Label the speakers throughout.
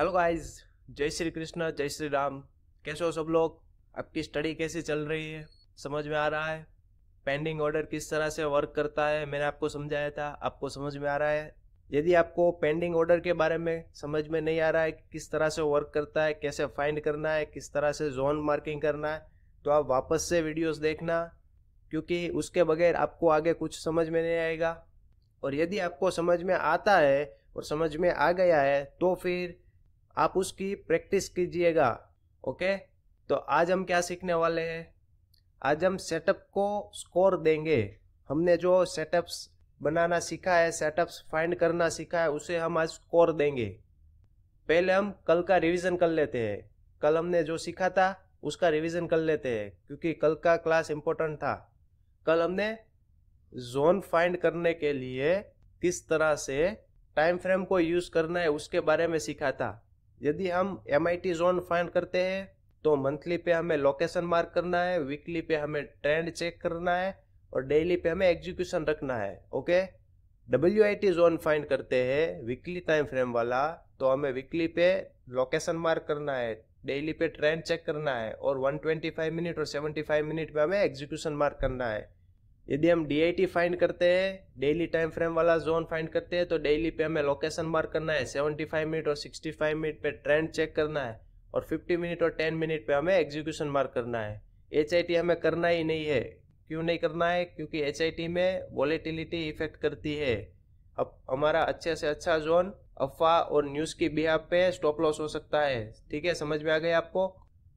Speaker 1: Hello guys जय श्री कृष्णा जय श्री राम कैसे हो सब लोग आपकी स्टडी कैसी चल रही है समझ में आ रहा है पेंडिंग ऑर्डर किस तरह से वर्क करता है मैंने आपको समझाया था आपको समझ में आ रहा है यदि आपको पेंडिंग ऑर्डर के बारे में समझ में नहीं आ रहा है कि किस तरह से वर्क करता है कैसे फाइंड करना है किस तरह से जोन मार्किंग करना है तो आप वापस से वीडियोस देखना क्योंकि उसके बगैर आपको आगे कुछ समझ में नहीं आएगा और यदि आपको समझ में आता है और समझ में आ गया है तो फिर आप उसकी प्रैक्टिस कीजिएगा ओके तो आज हम क्या सीखने वाले हैं आज हम सेटअप को स्कोर देंगे हमने जो सेटअप्स बनाना सीखा है सेटअप्स फाइंड करना सीखा है उसे हम आज स्कोर देंगे पहले हम कल का रिवीजन कर लेते हैं कल हमने जो सीखा था उसका रिवीजन कर लेते हैं क्योंकि कल का क्लास इम्पोर्टेंट था कल हमने जोन फाइंड करने के लिए किस तरह से टाइम फ्रेम को यूज़ करना है उसके बारे में सीखा था यदि हम एम जोन फाइंड करते हैं तो मंथली पे हमें लोकेशन मार्क करना है वीकली पे हमें ट्रेंड चेक करना है और डेली पे हमें एग्जीक्यूशन रखना है okay W I T zone find करते हैं वीकली टाइम फ्रेम वाला तो हमें वीकली पे लोकेशन मार्क करना है डेली पे ट्रेंड चेक करना है और 125 मिनट और 75 मिनट पे हमें एग्जीक्यूशन मार्क करना है यदि हम डी फाइंड करते हैं डेली टाइम फ्रेम वाला जोन फाइंड करते हैं तो डेली पे हमें लोकेशन मार्क करना है 75 मिनट और 65 मिनट पे ट्रेंड चेक करना है और 50 मिनट और 10 मिनट पे हमें एग्जीक्यूशन मार्क करना है एच हमें करना ही नहीं है क्यों नहीं करना है क्योंकि एच में वॉलेटिलिटी इफेक्ट करती है अब हमारा अच्छे से अच्छा जोन अफवाह और न्यूज़ की बिहाब पे स्टॉप लॉस हो सकता है ठीक है समझ में आ गया आपको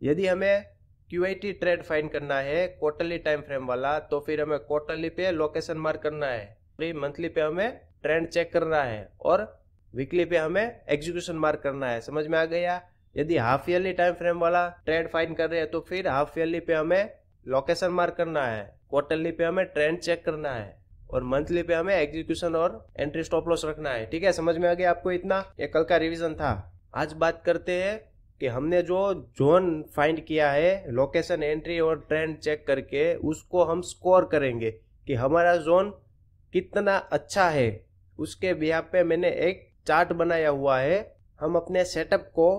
Speaker 1: यदि हमें क्यूआईटी ट्रेड फाइन करना है क्वार्टरली टाइम फ्रेम वाला तो फिर हमें क्वार्टरली पे लोकेशन मार्क करना है मंथली पे हमें ट्रेंड चेक करना है और वीकली पे हमें एग्जीक्यूशन मार्क करना है समझ में आ गया यदि हाफ ईयरली टाइम फ्रेम वाला ट्रेड फाइन कर रहे हैं तो फिर हाफ ईयरली पे हमें लोकेशन मार्क करना है क्वार्टरली पे हमें ट्रेंड चेक करना है और मंथली पे हमें एग्जीक्यूशन और एंट्री स्टॉप लॉस रखना है ठीक है समझ में आ गया आपको इतना ये कल का रिविजन था आज बात करते हैं कि हमने जो जोन फाइंड किया है लोकेशन एंट्री और ट्रेंड चेक करके उसको हम स्कोर करेंगे कि हमारा जोन कितना अच्छा है उसके बिहार पे मैंने एक चार्ट बनाया हुआ है हम अपने सेटअप को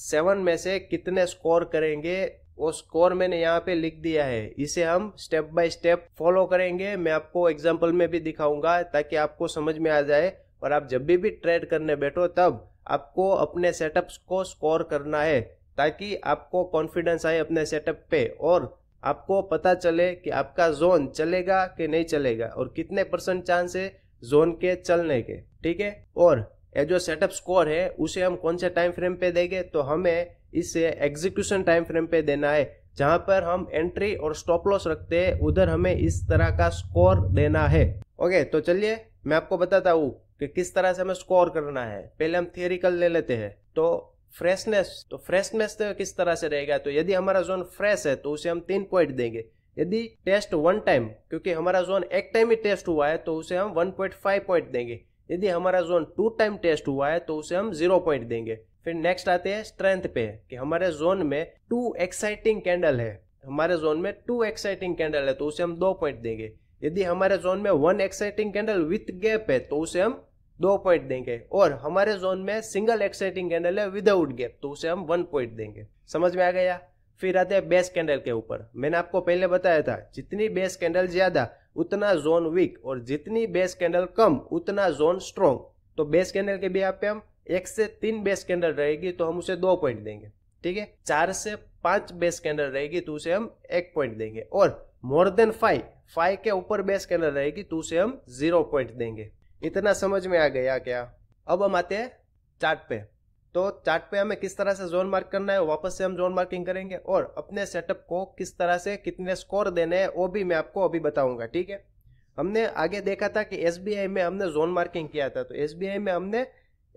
Speaker 1: सेवन में से कितने स्कोर करेंगे वो स्कोर मैंने यहाँ पे लिख दिया है इसे हम स्टेप बाय स्टेप फॉलो करेंगे मैं आपको एग्जाम्पल में भी दिखाऊंगा ताकि आपको समझ में आ जाए और आप जब भी भी ट्रेड करने बैठो तब आपको अपने सेटअप्स को स्कोर करना है ताकि आपको कॉन्फिडेंस आए अपने सेटअप पे और आपको पता चले कि आपका जोन चलेगा कि नहीं चलेगा और कितने परसेंट चांस है जोन के चलने के ठीक है और ये जो सेटअप स्कोर है उसे हम कौन से टाइम फ्रेम पे देंगे तो हमें इसे एग्जीक्यूशन टाइम फ्रेम पे देना है जहाँ पर हम एंट्री और स्टॉप लॉस रखते हैं उधर हमें इस तरह का स्कोर देना है ओके तो चलिए मैं आपको बताता हूँ कि किस तरह से हमें स्कोर करना है पहले हम थियोरिकल ले लेते हैं तो फ्रेशनेस तो फ्रेशनेस तो किस तरह से रहेगा तो यदि हमारा जोन फ्रेश है तो उसे हम तीन पॉइंट देंगे यदि टेस्ट वन टाइम क्योंकि हमारा जोन एक टाइम ही टेस्ट हुआ है तो उसे हम 1.5 पॉइंट देंगे यदि हमारा जोन टू टाइम टेस्ट हुआ है तो उसे हम जीरो पॉइंट देंगे फिर नेक्स्ट आते हैं स्ट्रेंथ पे कि हमारे जोन में टू एक्साइटिंग कैंडल है हमारे जोन में टू एक्साइटिंग कैंडल है तो उसे हम दो पॉइंट देंगे यदि हमारे जोन में one exciting candle with gap है तो उसे हम दो पॉइंट देंगे और हमारे जोन में सिंगल एक्साइटिंग कैंडल है विदाउट गैप तो उसे हम वन पॉइंट देंगे समझ में आ गया फिर आते हैं बेस कैंडल के ऊपर मैंने आपको पहले बताया था जितनी बेस कैंडल ज्यादा उतना जोन वीक और जितनी बेस कैंडल कम उतना जोन स्ट्रोंग तो बेस कैंडल के भी आप हम एक से तीन बेस कैंडल रहेगी तो हम उसे दो पॉइंट देंगे ठीक है चार से पांच बेस कैंडल रहेगी तो उसे हम एक पॉइंट देंगे और मोर देन फाइव फाइव के ऊपर बेस कैंडल रहेगी तो उसे हम जीरो पॉइंट देंगे इतना समझ में आ गया क्या अब हम आते हैं चार्ट पे तो चार्ट पे हमें किस तरह से जोन मार्क करना है वापस से हम जोन मार्किंग करेंगे और अपने सेटअप को किस तरह से कितने स्कोर देने हैं वो भी मैं आपको अभी बताऊंगा ठीक है हमने आगे देखा था कि एस में हमने जोन मार्किंग किया था तो एस में हमने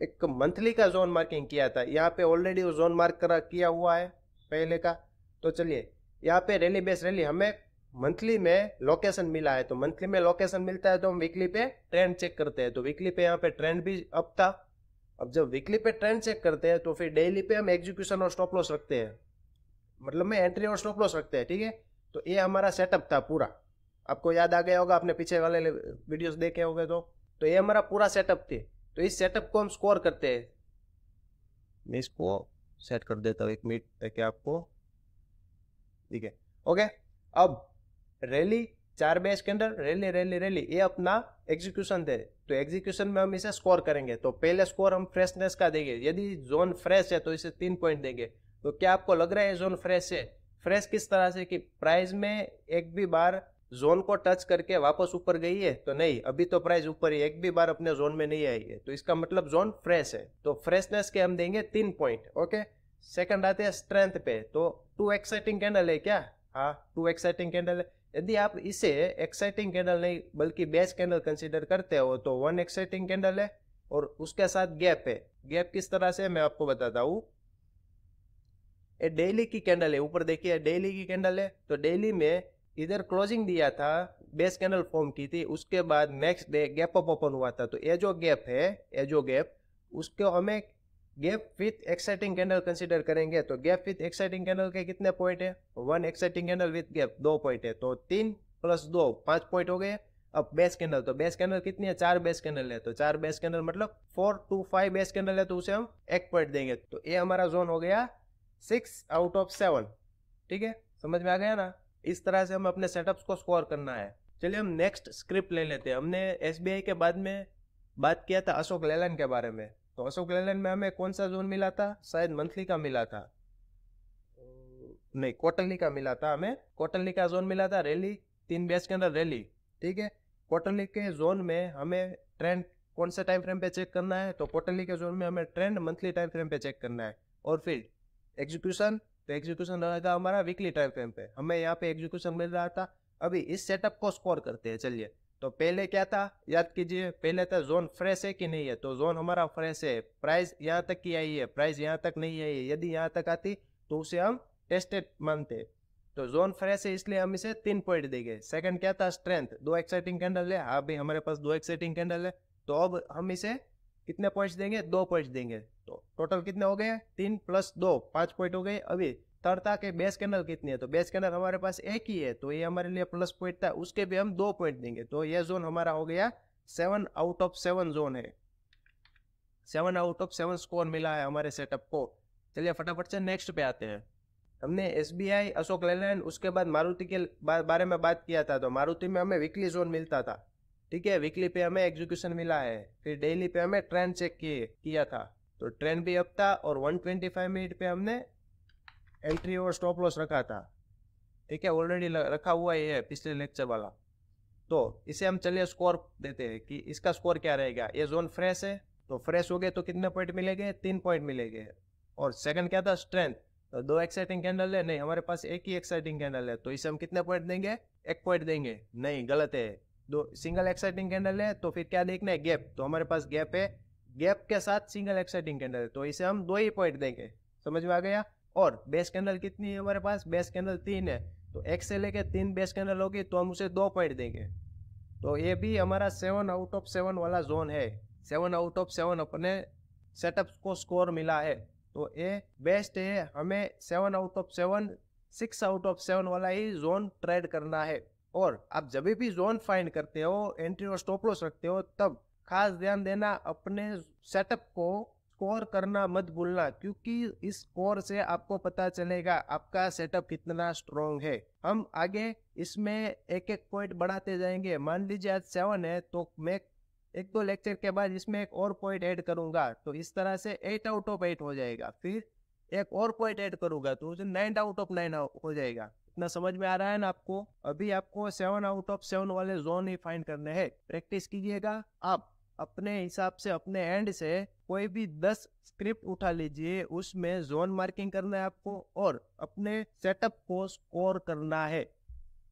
Speaker 1: एक मंथली का जोन मार्किंग किया था यहाँ पे ऑलरेडी वो जोन मार्क किया हुआ है पहले का तो चलिए यहाँ पे रैली बेस रैली हमें मंथली में लोकेशन मिला है तो मंथली में लोकेशन मिलता है तो हम वीकली पे ट्रेंड चेक करते हैं तो वीकली पे यहाँ पे ट्रेंड भी अप था अब जब वीकली पे ट्रेंड चेक करते हैं तो फिर डेली पे हम एग्जीक्यूशन और स्टॉप लॉस रखते हैं मतलब मैं एंट्री और स्टॉप लॉस रखते हैं ठीक है तो ये हमारा सेटअप था पूरा आपको याद आ गया होगा आपने पीछे वाले वीडियोस देखे होंगे तो तो ये हमारा पूरा सेटअप थे तो इस सेटअप को हम स्कोर करते हैं मैं इसको सेट कर देता हूँ एक मिनट ताकि आपको ठीक है ओके अब रैली चार बैच के अंदर रैली रैली रैली ये अपना एग्जीक्यूशन दे तो एग्जीक्यूशन में हम इसे स्कोर करेंगे तो पहले स्कोर हम फ्रेशनेस का देंगे यदि जोन फ्रेश है तो इसे तीन पॉइंट देंगे तो क्या आपको लग रहा है जोन फ्रेश है फ्रेश किस तरह से कि प्राइस में एक भी बार जोन को टच करके वापस ऊपर गई है तो नहीं अभी तो प्राइस ऊपर ही एक भी बार अपने जोन में नहीं आई है तो इसका मतलब जोन फ्रेश है तो फ्रेशनेस के हम देंगे तीन पॉइंट ओके सेकंड आते हैं स्ट्रेंथ पे तो टू एक्साइटिंग कैंडल है क्या हाँ टू एक्साइटिंग कैंडल है यदि आप इसे एक्साइटिंग कैंडल नहीं बल्कि बेस कैंडल कंसिडर करते हो तो वन एक्साइटिंग कैंडल है और उसके साथ गैप है गैप किस तरह से मैं आपको बताता हूँ ये डेली की कैंडल है ऊपर देखिए डेली की कैंडल है तो डेली में इधर क्लोजिंग दिया था बेस कैंडल फॉर्म की थी उसके बाद next day gap up open हुआ था तो ये जो गैप है ये जो गैप उसको हमें gap with exciting candle consider करेंगे तो गैप विथ एक्साइटिंग कैंडल के कितने पॉइंट है one exciting candle with gap दो पॉइंट है तो तीन प्लस दो पांच पॉइंट हो गए अब बेस कैंडल तो बेस कैंडल कितनी है चार बेस कैंडल है तो चार बेस कैंडल मतलब four to five base candle है तो उसे हम एक पॉइंट देंगे तो ये हमारा जोन हो गया सिक्स आउट ऑफ सेवन ठीक है समझ में आ गया ना इस तरह से हम अपने सेटअप्स को स्कोर करना है चलिए हम नेक्स्ट स्क्रिप्ट ले लेते हैं हमने एस के बाद में बात किया था अशोक लेलन के बारे में तो अशोक लेलैंड में हमें कौन सा जोन मिला था शायद मंथली का मिला था नहीं कॉटनली का मिला था हमें कॉटनली का जोन मिला था रैली तीन बैच के अंदर रैली ठीक है कॉटनली के जोन में हमें ट्रेंड कौन से टाइम फ्रेम पे चेक करना है तो कॉटनली के जोन में हमें ट्रेंड मंथली टाइम फ्रेम पे चेक करना है और फिर एग्जीक्यूशन तो एग्जीक्यूशन रहेगा हमारा वीकली टाइम फ्रेम पे हमें यहाँ पे एग्जीक्यूशन मिल रहा था अभी इस सेटअप को स्कोर करते हैं चलिए तो पहले क्या था याद कीजिए पहले था जोन फ्रेश है कि नहीं है तो जोन हमारा फ्रेश है प्राइस यहाँ तक की आई है प्राइस यहाँ तक नहीं आई है यदि यहाँ तक आती तो उसे हम टेस्टेड मानते तो जोन फ्रेश है इसलिए हम इसे तीन पॉइंट देंगे सेकंड क्या था स्ट्रेंथ दो एक्साइटिंग कैंडल है हाँ भाई हमारे पास दो एक्साइटिंग कैंडल है तो अब हम इसे कितने पॉइंट्स देंगे दो पॉइंट्स देंगे तो टोटल कितने हो गए तीन प्लस दो पाँच पॉइंट हो गए अभी तरता के बेस कैनल कितनी है तो बेस कैनल हमारे पास एक ही है तो ये हमारे लिए प्लस पॉइंट था उसके भी हम दो पॉइंट देंगे तो ये जोन हमारा हो गया seven out of seven zone है seven out of seven score मिला है हमारे सेटअप को चलिए फटाफट से नेक्स्ट पे आते हैं हमने एस अशोक लेलैंड उसके बाद मारुति के बारे में बात किया था तो मारुति में हमें वीकली जोन मिलता था ठीक है वीकली पे हमें एग्जीक्यूशन मिला है फिर डेली पे हमें ट्रेंड चेक किए किया था तो ट्रेंड भी अब था और 125 मिनट पे हमने एंट्री और स्टॉप लॉस रखा था ठीक है ऑलरेडी रखा हुआ ही है पिछले लेक्चर वाला तो इसे हम चलिए स्कोर देते हैं कि इसका स्कोर क्या रहेगा ये जोन फ्रेश है तो फ्रेश हो गए तो कितने पॉइंट मिलेंगे तीन पॉइंट मिलेंगे और सेकंड क्या था स्ट्रेंथ तो दो एक्साइटिंग कैंडल है नहीं हमारे पास एक ही एक्साइटिंग कैंडल है तो इसे हम कितने पॉइंट देंगे एक पॉइंट देंगे नहीं गलत है दो सिंगल एक्साइटिंग कैंडल है तो फिर क्या देखना है गैप तो हमारे पास गैप है गैप के साथ सिंगल एक्साइटिंग कैंडल है तो इसे हम दो ही पॉइंट देंगे समझ में आ गया और बेस कैंडल कितनी है हमारे पास बेस कैंडल तीन है तो एक से लेके तीन बेस कैंडल होगी तो हम उसे दो पॉइंट देंगे तो ये भी हमारा सेवन आउट ऑफ सेवन वाला जोन है सेवन आउट ऑफ सेवन अपने सेटअप को स्कोर मिला है तो ये बेस्ट है हमें seven out of seven six out of seven वाला ही जोन ट्रेड करना है और आप जब भी जोन फाइंड करते हो एंट्री और स्टॉप लॉस रखते हो तब खास ध्यान देना अपने सेटअप को स्कोर करना मत भूलना क्योंकि इस स्कोर से आपको पता चलेगा आपका सेटअप कितना स्ट्रॉन्ग है हम आगे इसमें एक एक पॉइंट बढ़ाते जाएंगे मान लीजिए आज सेवन है तो मैं एक दो लेक्चर के बाद इसमें एक और पॉइंट ऐड करूंगा तो इस तरह से एट आउट ऑफ एट हो जाएगा फिर एक और पॉइंट ऐड करूंगा तो उसे नाइन आउट ऑफ नाइन हो जाएगा इतना समझ में आ रहा है ना आपको अभी आपको सेवन आउट ऑफ सेवन वाले जोन ही फाइंड करने हैं प्रैक्टिस कीजिएगा आप अपने हिसाब से अपने एंड से कोई भी दस स्क्रिप्ट उठा लीजिए उसमें जोन मार्किंग करना है आपको और अपने सेटअप को स्कोर करना है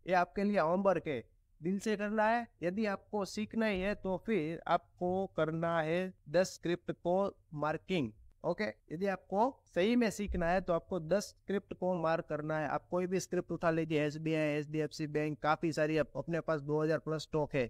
Speaker 1: ये आपके लिए होमवर्क है दिल से करना है यदि आपको सीखना ही है तो फिर आपको करना है दस स्क्रिप्ट को मार्किंग ओके okay? यदि आपको सही में सीखना है तो आपको 10 स्क्रिप्ट को मार्क करना है आप कोई भी स्क्रिप्ट उठा लीजिए S B I H D F C bank काफी सारी अपने पास 2000 प्लस स्टॉक है